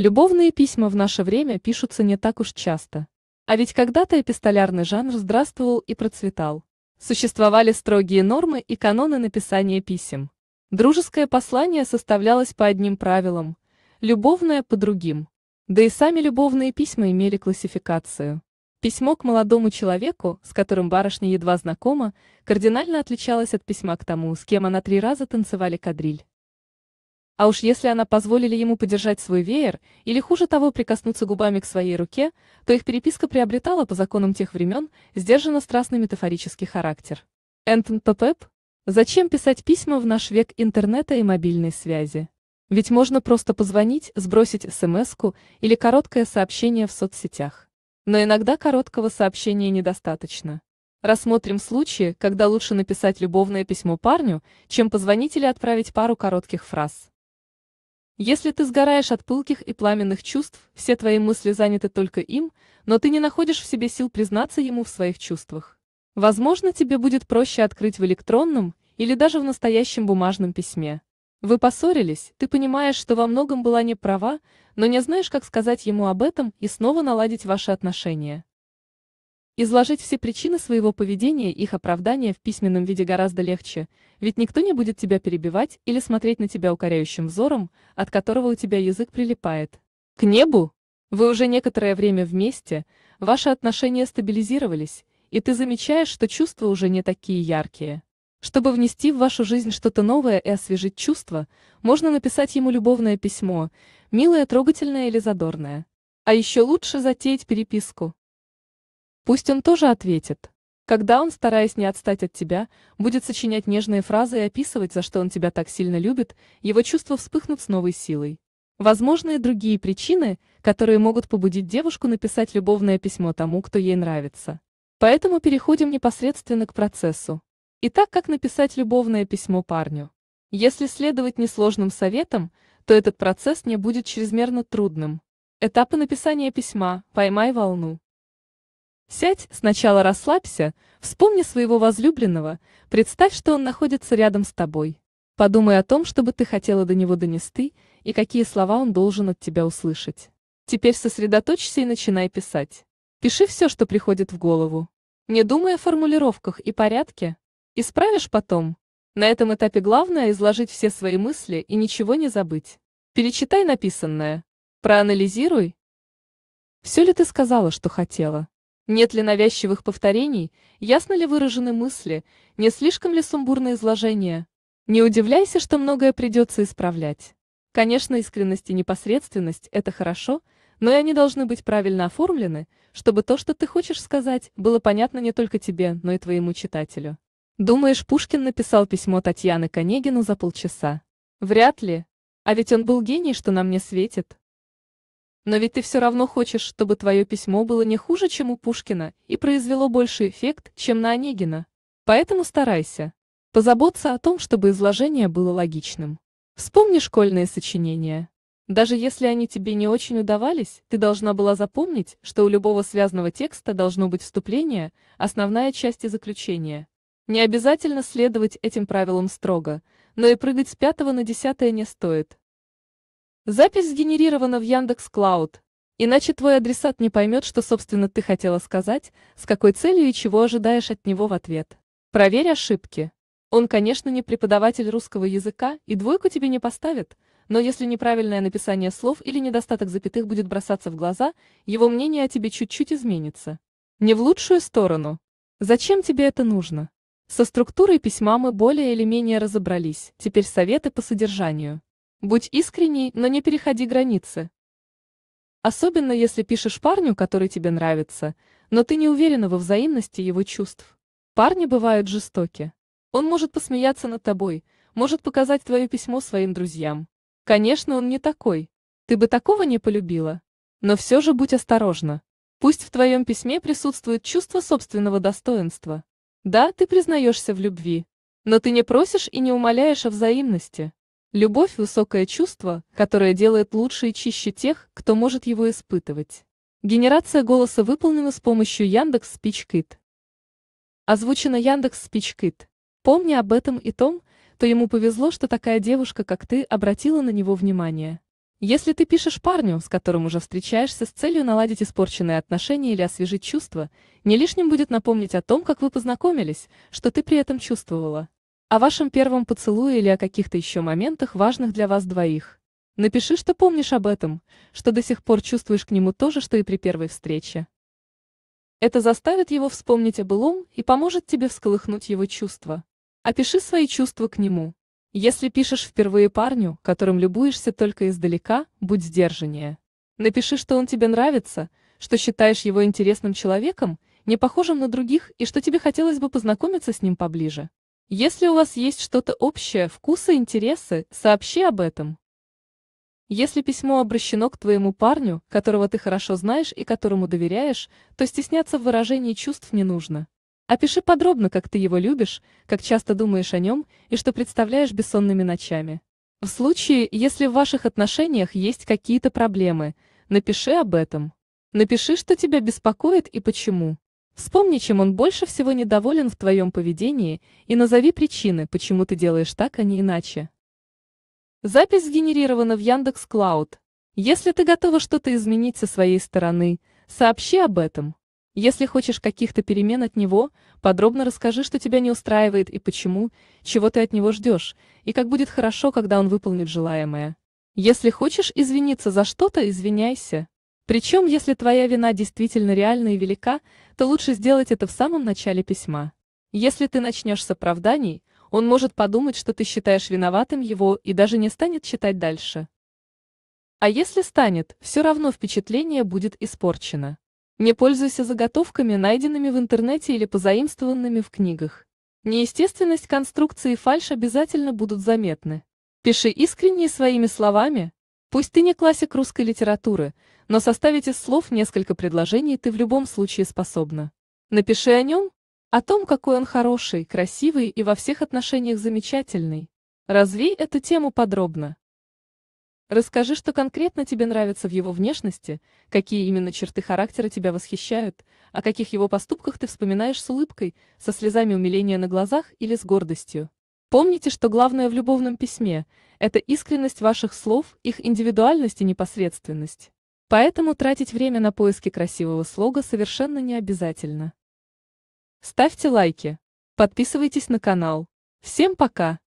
Любовные письма в наше время пишутся не так уж часто. А ведь когда-то эпистолярный жанр здравствовал и процветал. Существовали строгие нормы и каноны написания писем. Дружеское послание составлялось по одним правилам, любовное – по другим. Да и сами любовные письма имели классификацию. Письмо к молодому человеку, с которым барышня едва знакома, кардинально отличалось от письма к тому, с кем она три раза танцевали кадриль. А уж если она позволили ему подержать свой веер, или хуже того прикоснуться губами к своей руке, то их переписка приобретала по законам тех времен сдержанно страстный метафорический характер. Энтон Пепеп? Зачем писать письма в наш век интернета и мобильной связи? Ведь можно просто позвонить, сбросить смс или короткое сообщение в соцсетях. Но иногда короткого сообщения недостаточно. Рассмотрим случаи, когда лучше написать любовное письмо парню, чем позвонить или отправить пару коротких фраз. Если ты сгораешь от пылких и пламенных чувств, все твои мысли заняты только им, но ты не находишь в себе сил признаться ему в своих чувствах. Возможно, тебе будет проще открыть в электронном или даже в настоящем бумажном письме. Вы поссорились, ты понимаешь, что во многом была не права, но не знаешь, как сказать ему об этом и снова наладить ваши отношения. Изложить все причины своего поведения и их оправдания в письменном виде гораздо легче, ведь никто не будет тебя перебивать или смотреть на тебя укоряющим взором, от которого у тебя язык прилипает. К небу? Вы уже некоторое время вместе, ваши отношения стабилизировались, и ты замечаешь, что чувства уже не такие яркие. Чтобы внести в вашу жизнь что-то новое и освежить чувства, можно написать ему любовное письмо, милое, трогательное или задорное. А еще лучше затеять переписку. Пусть он тоже ответит. Когда он, стараясь не отстать от тебя, будет сочинять нежные фразы и описывать, за что он тебя так сильно любит, его чувства вспыхнут с новой силой. Возможны и другие причины, которые могут побудить девушку написать любовное письмо тому, кто ей нравится. Поэтому переходим непосредственно к процессу. Итак, как написать любовное письмо парню? Если следовать несложным советам, то этот процесс не будет чрезмерно трудным. Этапы написания письма «Поймай волну». Сядь, сначала расслабься, вспомни своего возлюбленного, представь, что он находится рядом с тобой. Подумай о том, что бы ты хотела до него донести, и какие слова он должен от тебя услышать. Теперь сосредоточься и начинай писать. Пиши все, что приходит в голову. Не думай о формулировках и порядке. Исправишь потом. На этом этапе главное изложить все свои мысли и ничего не забыть. Перечитай написанное. Проанализируй. Все ли ты сказала, что хотела? Нет ли навязчивых повторений, ясно ли выражены мысли, не слишком ли сумбурное изложение? Не удивляйся, что многое придется исправлять. Конечно, искренность и непосредственность – это хорошо, но и они должны быть правильно оформлены, чтобы то, что ты хочешь сказать, было понятно не только тебе, но и твоему читателю. Думаешь, Пушкин написал письмо Татьяны Конегину за полчаса? Вряд ли. А ведь он был гений, что нам не светит. Но ведь ты все равно хочешь, чтобы твое письмо было не хуже, чем у Пушкина, и произвело больше эффект, чем на Онегина. Поэтому старайся. Позаботься о том, чтобы изложение было логичным. Вспомни школьные сочинения. Даже если они тебе не очень удавались, ты должна была запомнить, что у любого связанного текста должно быть вступление, основная часть и заключение. Не обязательно следовать этим правилам строго, но и прыгать с пятого на десятое не стоит. Запись сгенерирована в Яндекс Клауд. Иначе твой адресат не поймет, что, собственно, ты хотела сказать, с какой целью и чего ожидаешь от него в ответ. Проверь ошибки. Он, конечно, не преподаватель русского языка и двойку тебе не поставит, но если неправильное написание слов или недостаток запятых будет бросаться в глаза, его мнение о тебе чуть-чуть изменится. Не в лучшую сторону. Зачем тебе это нужно? Со структурой письма мы более или менее разобрались, теперь советы по содержанию. Будь искренней, но не переходи границы. Особенно если пишешь парню, который тебе нравится, но ты не уверена во взаимности его чувств. Парни бывают жестоки. Он может посмеяться над тобой, может показать твое письмо своим друзьям. Конечно, он не такой. Ты бы такого не полюбила. Но все же будь осторожна. Пусть в твоем письме присутствует чувство собственного достоинства. Да, ты признаешься в любви. Но ты не просишь и не умоляешь о взаимности. Любовь – высокое чувство, которое делает лучше и чище тех, кто может его испытывать. Генерация голоса выполнена с помощью Яндекс Спичкит. Озвучено Яндекс Спичкит. Помни об этом и том, то ему повезло, что такая девушка, как ты, обратила на него внимание. Если ты пишешь парню, с которым уже встречаешься с целью наладить испорченные отношения или освежить чувства, не лишним будет напомнить о том, как вы познакомились, что ты при этом чувствовала о вашем первом поцелуе или о каких-то еще моментах, важных для вас двоих. Напиши, что помнишь об этом, что до сих пор чувствуешь к нему то же, что и при первой встрече. Это заставит его вспомнить о былом и поможет тебе всколыхнуть его чувства. Опиши свои чувства к нему. Если пишешь впервые парню, которым любуешься только издалека, будь сдержаннее. Напиши, что он тебе нравится, что считаешь его интересным человеком, не похожим на других и что тебе хотелось бы познакомиться с ним поближе. Если у вас есть что-то общее, вкусы, интересы, сообщи об этом. Если письмо обращено к твоему парню, которого ты хорошо знаешь и которому доверяешь, то стесняться в выражении чувств не нужно. Опиши подробно, как ты его любишь, как часто думаешь о нем и что представляешь бессонными ночами. В случае, если в ваших отношениях есть какие-то проблемы, напиши об этом. Напиши, что тебя беспокоит и почему. Вспомни, чем он больше всего недоволен в твоем поведении, и назови причины, почему ты делаешь так, а не иначе. Запись сгенерирована в Яндекс Клауд. Если ты готова что-то изменить со своей стороны, сообщи об этом. Если хочешь каких-то перемен от него, подробно расскажи, что тебя не устраивает и почему, чего ты от него ждешь, и как будет хорошо, когда он выполнит желаемое. Если хочешь извиниться за что-то, извиняйся. Причем, если твоя вина действительно реальна и велика, то лучше сделать это в самом начале письма. Если ты начнешь с оправданий, он может подумать, что ты считаешь виноватым его и даже не станет читать дальше. А если станет, все равно впечатление будет испорчено. Не пользуйся заготовками, найденными в интернете или позаимствованными в книгах. Неестественность конструкции и фальш обязательно будут заметны. Пиши искренне своими словами, Пусть ты не классик русской литературы, но составить из слов несколько предложений ты в любом случае способна. Напиши о нем, о том, какой он хороший, красивый и во всех отношениях замечательный. Разви эту тему подробно. Расскажи, что конкретно тебе нравится в его внешности, какие именно черты характера тебя восхищают, о каких его поступках ты вспоминаешь с улыбкой, со слезами умиления на глазах или с гордостью. Помните, что главное в любовном письме – это искренность ваших слов, их индивидуальность и непосредственность. Поэтому тратить время на поиски красивого слога совершенно не обязательно. Ставьте лайки. Подписывайтесь на канал. Всем пока!